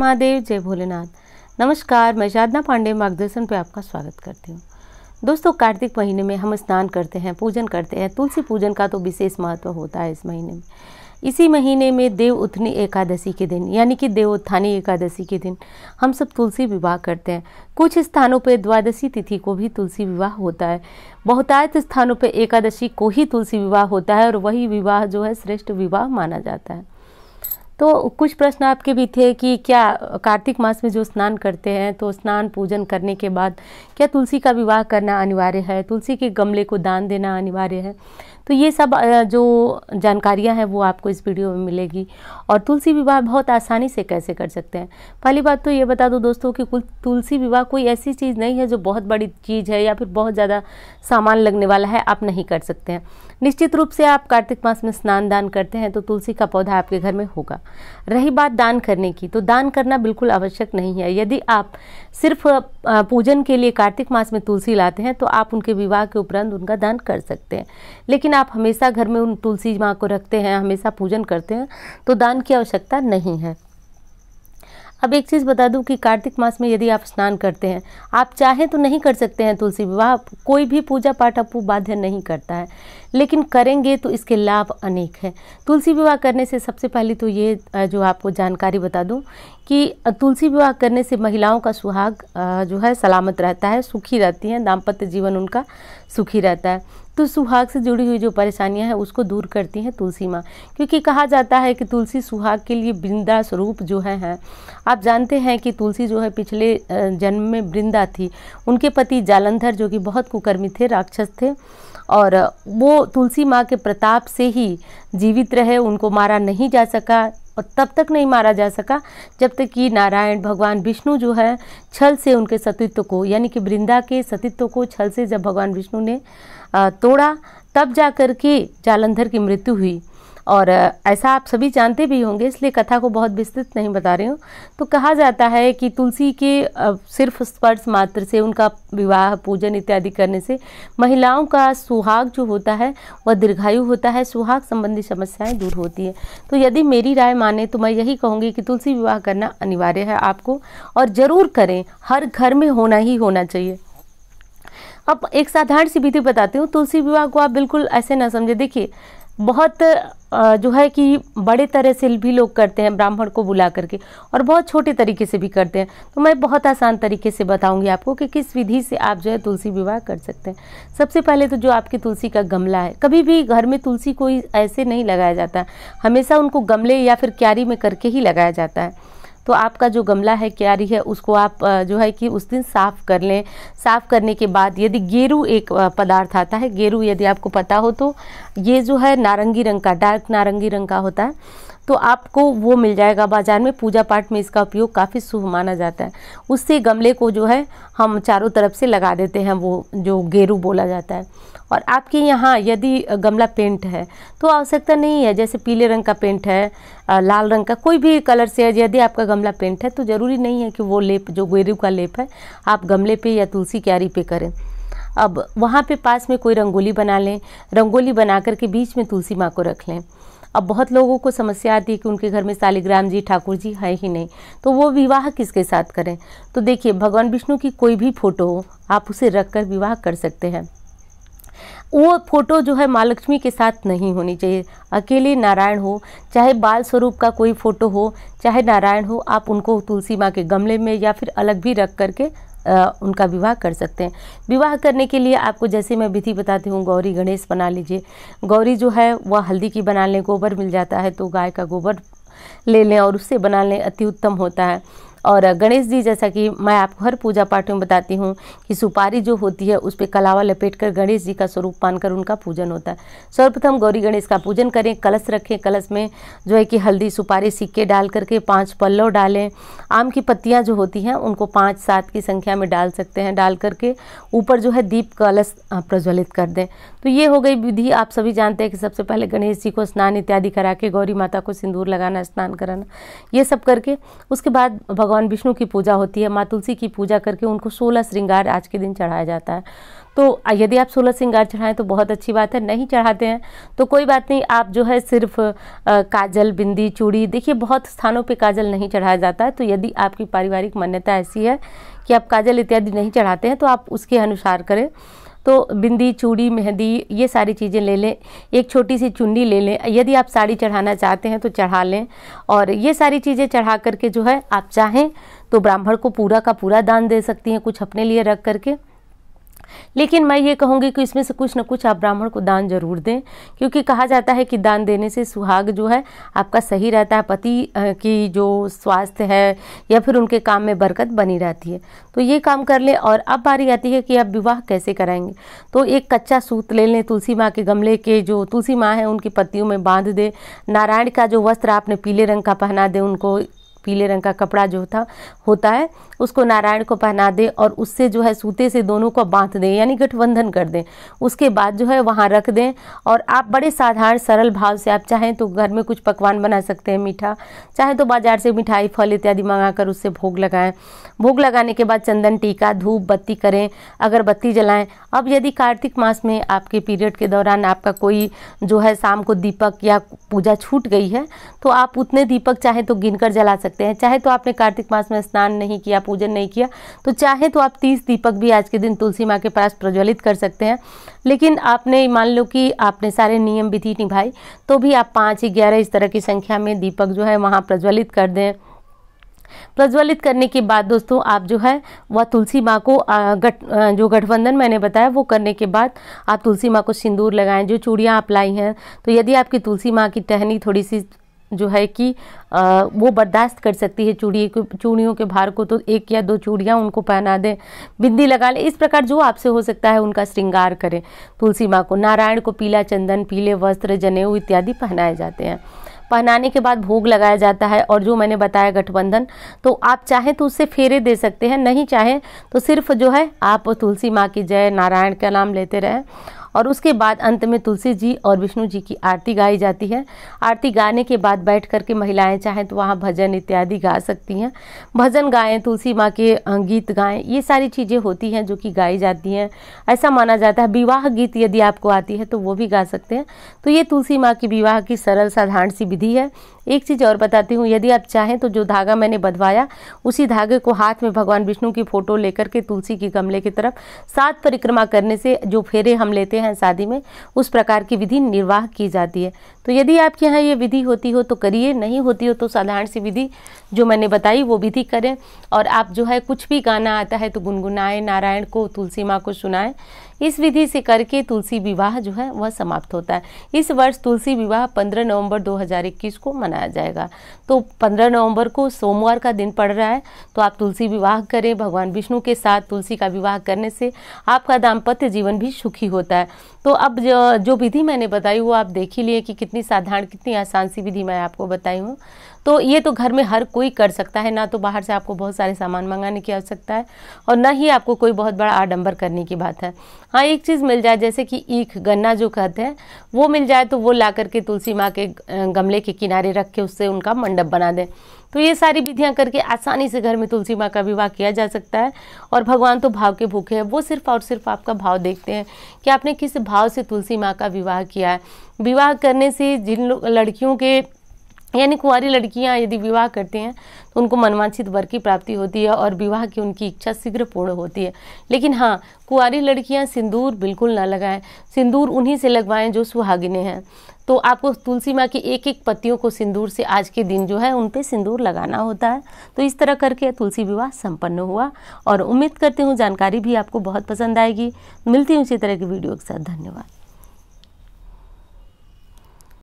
महादेव जय भोलेनाथ नमस्कार मैं शादना पांडे मार्गदर्शन पे आपका स्वागत करती हूँ दोस्तों कार्तिक महीने में हम स्नान करते हैं पूजन करते हैं तुलसी पूजन का तो विशेष महत्व होता है इस महीने में इसी महीने में देव उत्थनी एकादशी के दिन यानी कि देव उत्थानी एकादशी के दिन हम सब तुलसी विवाह करते हैं कुछ स्थानों पर द्वादशी तिथि को भी तुलसी विवाह होता है बहुतायत स्थानों पर एकादशी को ही तुलसी विवाह होता है और वही विवाह जो है श्रेष्ठ विवाह माना जाता है तो कुछ प्रश्न आपके भी थे कि क्या कार्तिक मास में जो स्नान करते हैं तो स्नान पूजन करने के बाद क्या तुलसी का विवाह करना अनिवार्य है तुलसी के गमले को दान देना अनिवार्य है तो ये सब जो जानकारियाँ हैं वो आपको इस वीडियो में मिलेगी और तुलसी विवाह बहुत आसानी से कैसे कर सकते हैं पहली बात तो ये बता दो दोस्तों कि तुलसी विवाह कोई ऐसी चीज़ नहीं है जो बहुत बड़ी चीज़ है या फिर बहुत ज़्यादा सामान लगने वाला है आप नहीं कर सकते हैं निश्चित रूप से आप कार्तिक मास में स्नान दान करते हैं तो तुलसी का पौधा आपके घर में होगा रही बात दान करने की तो दान करना बिल्कुल आवश्यक नहीं है यदि आप सिर्फ पूजन के लिए कार्तिक मास में तुलसी लाते हैं तो आप उनके विवाह के उपरांत उनका दान कर सकते हैं लेकिन आप हमेशा घर में उन तुलसी माँ को रखते हैं हमेशा पूजन करते हैं तो दान की आवश्यकता नहीं है अब एक चीज़ बता दूं कि कार्तिक मास में यदि आप स्नान करते हैं आप चाहें तो नहीं कर सकते हैं तुलसी विवाह कोई भी पूजा पाठ आपको बाध्य नहीं करता है लेकिन करेंगे तो इसके लाभ अनेक हैं तुलसी विवाह करने से सबसे पहले तो ये जो आपको जानकारी बता दूं कि तुलसी विवाह करने से महिलाओं का सुहाग जो है सलामत रहता है सुखी रहती हैं दाम्पत्य जीवन उनका सुखी रहता है तो सुहाग से जुड़ी हुई जो परेशानियां हैं उसको दूर करती हैं तुलसी माँ क्योंकि कहा जाता है कि तुलसी सुहाग के लिए वृंदा स्वरूप जो है हैं आप जानते हैं कि तुलसी जो है पिछले जन्म में वृंदा थी उनके पति जालंधर जो कि बहुत कुकर्मी थे राक्षस थे और वो तुलसी माँ के प्रताप से ही जीवित रहे उनको मारा नहीं जा सका और तब तक नहीं मारा जा सका जब तक कि नारायण भगवान विष्णु जो है छल से उनके सतीत्व को यानी कि वृंदा के सतीत्व को छल से जब भगवान विष्णु ने तोड़ा तब जा कर के जालंधर की मृत्यु हुई और ऐसा आप सभी जानते भी होंगे इसलिए कथा को बहुत विस्तृत नहीं बता रही हूँ तो कहा जाता है कि तुलसी के सिर्फ स्पर्श मात्र से उनका विवाह पूजन इत्यादि करने से महिलाओं का सुहाग जो होता है वह दीर्घायु होता है सुहाग संबंधी समस्याएं दूर होती है तो यदि मेरी राय माने तो मैं यही कहूँगी कि तुलसी विवाह करना अनिवार्य है आपको और ज़रूर करें हर घर में होना ही होना चाहिए अब एक साधारण सी विधि बताती हूँ तुलसी विवाह को आप बिल्कुल ऐसे ना समझे देखिए बहुत जो है कि बड़े तरह से भी लोग करते हैं ब्राह्मण को बुला करके और बहुत छोटे तरीके से भी करते हैं तो मैं बहुत आसान तरीके से बताऊंगी आपको कि किस विधि से आप जो है तुलसी विवाह कर सकते हैं सबसे पहले तो जो आपके तुलसी का गमला है कभी भी घर में तुलसी कोई ऐसे नहीं लगाया जाता हमेशा उनको गमले या फिर क्यारी में करके ही लगाया जाता है तो आपका जो गमला है क्यारी है उसको आप जो है कि उस दिन साफ़ कर लें साफ़ करने के बाद यदि गेरू एक पदार्थ आता है गेरू यदि आपको पता हो तो ये जो है नारंगी रंग का डार्क नारंगी रंग का होता है तो आपको वो मिल जाएगा बाज़ार में पूजा पाठ में इसका उपयोग काफ़ी शुभ माना जाता है उससे गमले को जो है हम चारों तरफ से लगा देते हैं वो जो गेरू बोला जाता है और आपके यहाँ यदि गमला पेंट है तो आवश्यकता नहीं है जैसे पीले रंग का पेंट है लाल रंग का कोई भी कलर से यदि आपका गमला पेंट है तो ज़रूरी नहीं है कि वो लेप जो गेरू का लेप है आप गमले पे या तुलसी क्यारी पे करें अब वहाँ पे पास में कोई रंगोली बना लें रंगोली बना करके बीच में तुलसी माँ को रख लें अब बहुत लोगों को समस्या आती है कि उनके घर में शालिग्राम जी ठाकुर जी हैं ही नहीं तो वो विवाह किसके साथ करें तो देखिए भगवान विष्णु की कोई भी फ़ोटो हो आप उसे रख कर विवाह कर सकते हैं वो फोटो जो है माँ लक्ष्मी के साथ नहीं होनी चाहिए अकेले नारायण हो चाहे बाल स्वरूप का कोई फोटो हो चाहे नारायण हो आप उनको तुलसी माँ के गमले में या फिर अलग भी रख करके उनका विवाह कर सकते हैं विवाह करने के लिए आपको जैसे मैं विधि बताती हूँ गौरी गणेश बना लीजिए गौरी जो है वह हल्दी की बना लें गोबर मिल जाता है तो गाय का गोबर ले लें और उससे बना लें अति उत्तम होता है और गणेश जी जैसा कि मैं आपको हर पूजा पाठ में बताती हूँ कि सुपारी जो होती है उस पर कलावा लपेट कर गणेश जी का स्वरूप मानकर उनका पूजन होता है सर्वप्रथम गौरी गणेश का पूजन करें कलश रखें कलश में जो है कि हल्दी सुपारी सिक्के डाल करके पाँच पल्लव डालें आम की पत्तियाँ जो होती हैं उनको पाँच सात की संख्या में डाल सकते हैं डाल करके ऊपर जो है दीप कलश प्रज्वलित कर दें तो ये हो गई विधि आप सभी जानते हैं कि सबसे पहले गणेश जी को स्नान इत्यादि करा के गौरी माता को सिंदूर लगाना स्नान कराना ये सब करके उसके बाद भगवान भगवान विष्णु की पूजा होती है माँ तुलसी की पूजा करके उनको सोलह श्रृंगार आज के दिन चढ़ाया जाता है तो यदि आप सोलह श्रृंगार चढ़ाएं तो बहुत अच्छी बात है नहीं चढ़ाते हैं तो कोई बात नहीं आप जो है सिर्फ आ, काजल बिंदी चूड़ी देखिए बहुत स्थानों पे काजल नहीं चढ़ाया जाता है तो यदि आपकी पारिवारिक मान्यता ऐसी है कि आप काजल इत्यादि नहीं चढ़ाते हैं तो आप उसके अनुसार करें तो बिंदी चूड़ी मेहंदी ये सारी चीज़ें ले लें एक छोटी सी चुन्नी ले लें यदि आप साड़ी चढ़ाना चाहते हैं तो चढ़ा लें और ये सारी चीज़ें चढ़ा करके जो है आप चाहें तो ब्राह्मण को पूरा का पूरा दान दे सकती हैं कुछ अपने लिए रख करके लेकिन मैं ये कहूँगी कि इसमें से कुछ ना कुछ आप ब्राह्मण को दान जरूर दें क्योंकि कहा जाता है कि दान देने से सुहाग जो है आपका सही रहता है पति की जो स्वास्थ्य है या फिर उनके काम में बरकत बनी रहती है तो ये काम कर लें और अब बारी आती है कि आप विवाह कैसे कराएंगे तो एक कच्चा सूत ले लें तुलसी माँ के गमले के जो तुलसी माँ है उनकी पत्तियों में बांध दें नारायण का जो वस्त्र आपने पीले रंग का पहना दें उनको पीले रंग का कपड़ा जो था होता है उसको नारायण को पहना दें और उससे जो है सूते से दोनों को बांध दें यानी गठबंधन कर दें उसके बाद जो है वहाँ रख दें और आप बड़े साधारण सरल भाव से आप चाहें तो घर में कुछ पकवान बना सकते हैं मीठा चाहे तो बाजार से मिठाई फल इत्यादि मंगा कर उससे भोग लगाएं भोग लगाने के बाद चंदन टीका धूप बत्ती करें अगरबत्ती जलाएं अब यदि कार्तिक मास में आपके पीरियड के दौरान आपका कोई जो है शाम को दीपक या पूजा छूट गई है तो आप उतने दीपक चाहें तो गिनकर जला सकते सकते हैं चाहे तो आपने कार्तिक मास में स्नान नहीं किया पूजन नहीं किया तो चाहे तो आप तीस दीपक भी आज के दिन तुलसी माँ के पास प्रज्वलित कर सकते हैं लेकिन आपने मान लो कि आपने सारे नियम विधि निभाई तो भी आप पाँच ग्यारह इस तरह की संख्या में दीपक जो है वहाँ प्रज्वलित कर दें प्रज्वलित करने के बाद दोस्तों आप जो है वह तुलसी माँ को गठ जो गठबंधन मैंने बताया वो करने के बाद आप तुलसी माँ को सिंदूर लगाएं जो चूड़ियाँ आप लाई हैं तो यदि आपकी तुलसी माँ की टहनी थोड़ी सी जो है कि वो बर्दाश्त कर सकती है चूड़ी चूड़ियों के भार को तो एक या दो चूड़ियाँ उनको पहना दें बिंदी लगा लें इस प्रकार जो आपसे हो सकता है उनका श्रृंगार करें तुलसी माँ को नारायण को पीला चंदन पीले वस्त्र जनेऊ इत्यादि पहनाए जाते हैं पहनाने के बाद भोग लगाया जाता है और जो मैंने बताया गठबंधन तो आप चाहें तो उससे फेरे दे सकते हैं नहीं चाहें तो सिर्फ जो है आप तुलसी माँ की जय नारायण का नाम लेते रहें और उसके बाद अंत में तुलसी जी और विष्णु जी की आरती गाई जाती है आरती गाने के बाद बैठ करके महिलाएं चाहें तो वहाँ भजन इत्यादि गा सकती हैं भजन गाएं तुलसी माँ के गीत गाएं ये सारी चीज़ें होती हैं जो कि गाई जाती हैं ऐसा माना जाता है विवाह गीत यदि आपको आती है तो वो भी गा सकते हैं तो ये तुलसी माँ की विवाह की सरल साधारण सी विधि है एक चीज़ और बताती हूँ यदि आप चाहें तो जो धागा मैंने बंधवाया उसी धागे को हाथ में भगवान विष्णु की फ़ोटो लेकर के तुलसी की गमले की तरफ सात परिक्रमा करने से जो फेरे हम लेते हैं शादी में उस प्रकार की विधि निर्वाह की जाती है तो यदि आपके यहाँ ये विधि होती हो तो करिए नहीं होती हो तो साधारण सी विधि जो मैंने बताई वो विधि करें और आप जो है कुछ भी गाना आता है तो गुनगुनाएं नारायण को तुलसी माँ को सुनाएं इस विधि से करके तुलसी विवाह जो है वह समाप्त होता है इस वर्ष तुलसी विवाह 15 नवंबर 2021 को मनाया जाएगा तो 15 नवंबर को सोमवार का दिन पड़ रहा है तो आप तुलसी विवाह करें भगवान विष्णु के साथ तुलसी का विवाह करने से आपका दाम्पत्य जीवन भी सुखी होता है तो अब जो, जो विधि मैंने बताई वो आप देख ही लिए कि कितनी साधारण कितनी आसान सी विधि मैं आपको बताई हूँ तो ये तो घर में हर कोई कर सकता है ना तो बाहर से आपको बहुत सारे सामान मंगाने की आवश्यकता है और ना ही आपको कोई बहुत बड़ा आडम्बर करने की बात है हाँ एक चीज़ मिल जाए जैसे कि ईख गन्ना जो कहते हैं वो मिल जाए तो वो ला करके तुलसी माँ के गमले के किनारे रख के उससे उनका मंडप बना दें तो ये सारी विधियाँ करके आसानी से घर में तुलसी माँ का विवाह किया जा सकता है और भगवान तो भाव के भूखे हैं वो सिर्फ और सिर्फ आपका भाव देखते हैं कि आपने किस भाव से तुलसी माँ का विवाह किया है विवाह करने से जिन लड़कियों के यानी कुंवारी लड़कियां यदि विवाह करती हैं तो उनको मनवांछित वर की प्राप्ति होती है और विवाह की उनकी इच्छा शीघ्र पूर्ण होती है लेकिन हाँ कुंवारी लड़कियां सिंदूर बिल्कुल ना लगाएं सिंदूर उन्हीं से लगवाएं जो सुहागिने हैं तो आपको तुलसी माँ की एक एक पत्तियों को सिंदूर से आज के दिन जो है उन पर सिंदूर लगाना होता है तो इस तरह करके तुलसी विवाह संपन्न हुआ और उम्मीद करती हूँ जानकारी भी आपको बहुत पसंद आएगी मिलती हूँ इसी तरह की वीडियो के साथ धन्यवाद